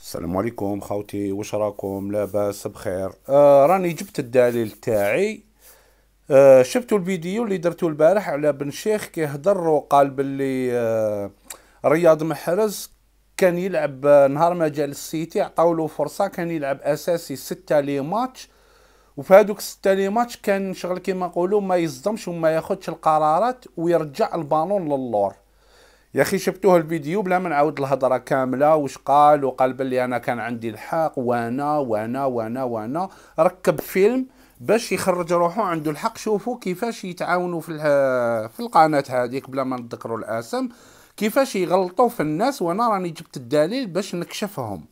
السلام عليكم خوتي واش راكم لاباس بخير آه راني جبت الدليل تاعي آه شفتوا الفيديو اللي درتو البارح على بن شيخ كيهضر وقال باللي آه رياض محرز كان يلعب آه، نهار ما جا للسيتي عطاو فرصه كان يلعب اساسي ستة لي ماتش وفي هذوك ستة لي ماتش كان شغل كيما نقولوا ما يصدمش وما ياخذش القرارات ويرجع البالون للور يا اخي شفتوه الفيديو بلا ما نعاود الهضره كامله واش قال وقال بلي انا كان عندي الحق وانا وانا وانا وانا ركب فيلم باش يخرج روحو عنده الحق شوفوا كيفاش يتعاونوا في في القناه هذيك بلا ما نذكروا الاسم كيفاش يغلطوا في الناس وانا راني جبت الدليل باش نكشفهم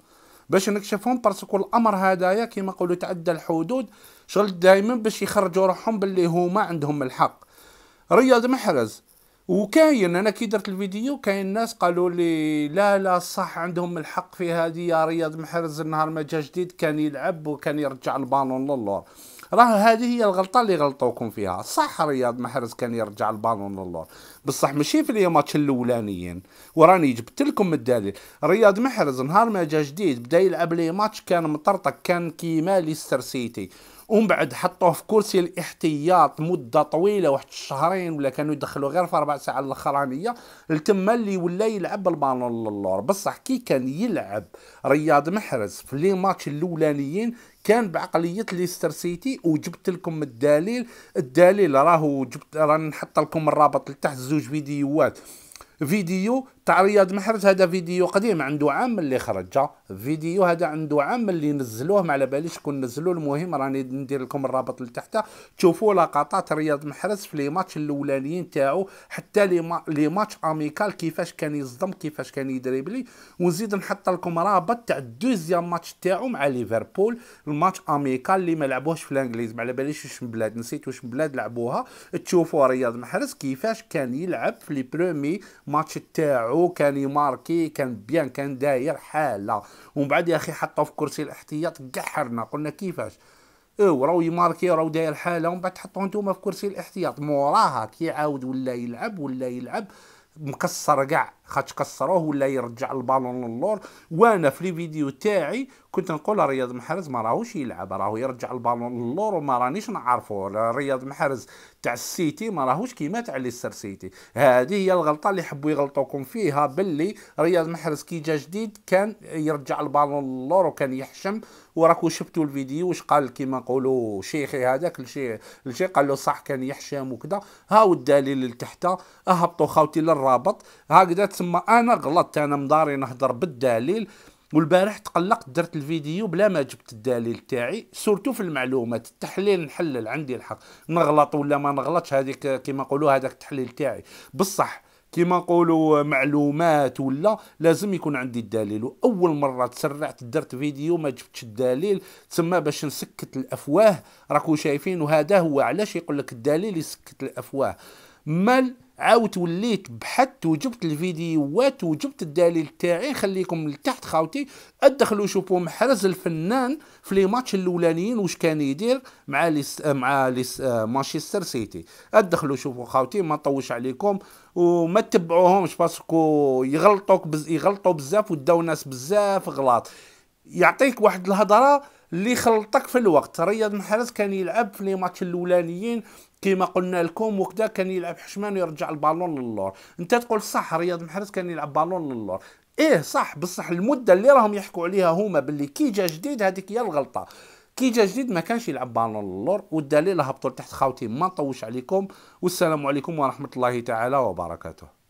باش نكشفهم باسكو الامر هدايا كيما نقولوا تعدى الحدود شغل دائما باش يخرجوا روحهم باللي هما عندهم الحق رياض محرز وكاين انا كي درت الفيديو كاين ناس قالوا لي لا لا صح عندهم الحق في هذه يا رياض محرز النهار ما جا جديد كان يلعب وكان يرجع البالون للور راه هذه هي الغلطه اللي غلطوكم فيها صح رياض محرز كان يرجع البالون للور بصح ماشي في ماتش الاولانيين وراني جبت لكم الدليل رياض محرز نهار ما جا جديد بدا يلعب لي ماتش كان مطرطق كان كيما ليستر سيتي ومن بعد حطوه في كرسي الاحتياط مده طويله واحد الشهرين ولا كانوا يدخلوا غير في اربع ساعات الاخرانيه لتما اللي ولا يلعب البالون للور بصح كي كان يلعب رياض محرز في لي ماتش الاولانيين كان بعقليه ليستر سيتي وجبت لكم الدليل الدليل راهو جبت راني نحط لكم الرابط لتحت زوج فيديوهات فيديو تاع رياض محرز هذا فيديو قديم عنده عام اللي خرج فيديو هذا عنده عام اللي نزلوه ما على باليش كون نزلوه المهم راني ندير لكم الرابط لتحت تشوفوا لقطات رياض محرز في لي ماتش الاولانيين تاعو حتى لي, ما... لي ماتش اميكال كيفاش كان يصدم كيفاش كان يدريبلي ونزيد نحط لكم رابط تاع الدوزيام ماتش تاعو مع ليفربول الماتش اميكال اللي ما لعبوهش في الانجليز ما على باليش واش من بلاد نسيت واش من بلاد لعبوها تشوفوا رياض محرز كيفاش كان يلعب في لي برومي ماتش تاعو يدافعوا كان يماركي كان بيان كان داير حاله ومن بعد يا اخي حطوا في كرسي الاحتياط قحرنا قلنا كيفاش او إيه، راهو يماركي راهو داير حاله ومن بعد تحطوه نتوما في كرسي الاحتياط موراها كيعاود ولا يلعب ولا يلعب مكسر كاع خاطش كسروه ولا يرجع البالون للور وانا في لي فيديو تاعي كنت نقول رياض محرز ما راهوش يلعب راهو يرجع البالون للور وما رانيش نعرفو رياض محرز تاع السيتي ما راهوش كيما تاع ليستر سيتي هذه هي الغلطه اللي حبوا يغلطوكم فيها باللي رياض محرز كي جا جديد كان يرجع البالون للور وكان يحشم وراكو شفتوا الفيديو واش قال كيما نقولوا شيخي هذاك الشيء لشي قال له صح كان يحشم وكذا هاو الدليل اللي تحت هبطوا خاوتي للرابط هكذا تسمى انا غلطت انا مداري نهضر بالدليل والبارح تقلقت درت الفيديو بلا ما جبت الدليل تاعي سورتو في المعلومات التحليل نحلل عندي الحق نغلط ولا ما نغلطش هذيك كيما نقولوا هذاك التحليل تاعي بصح كيما نقولوا معلومات ولا لازم يكون عندي الدليل واول مره تسرعت درت فيديو ما جبتش الدليل تسمى باش نسكت الافواه راكو شايفين وهذا هو علاش يقول لك الدليل يسكت الافواه مال عاوت وليت بحثت وجبت الفيديوهات وجبت الدليل تاعي خليكم لتحت خاوتي ادخلوا شوفوا محرز الفنان في لي ماتش الاولانيين واش كان يدير مع ليس مع ليس مانشستر سيتي ادخلوا شوفوا خاوتي ما نطوش عليكم وما تبعوهمش باسكو يغلطوك بز يغلطوا بزاف وداو ناس بزاف غلط يعطيك واحد الهضره اللي خلطك في الوقت رياض محرز كان يلعب في لي ماتش الاولانيين كما قلنا لكم وكذا كان يلعب حشمان ويرجع البالون للور انت تقول صح رياض محرز كان يلعب بالون للور ايه صح بصح المده اللي راهم يحكوا عليها هما باللي كي جا جديد هذيك هي الغلطه كي جا جديد ما كانش يلعب بالون للور والدليل هبطوا لتحت خاوتي ما نطوش عليكم والسلام عليكم ورحمه الله تعالى وبركاته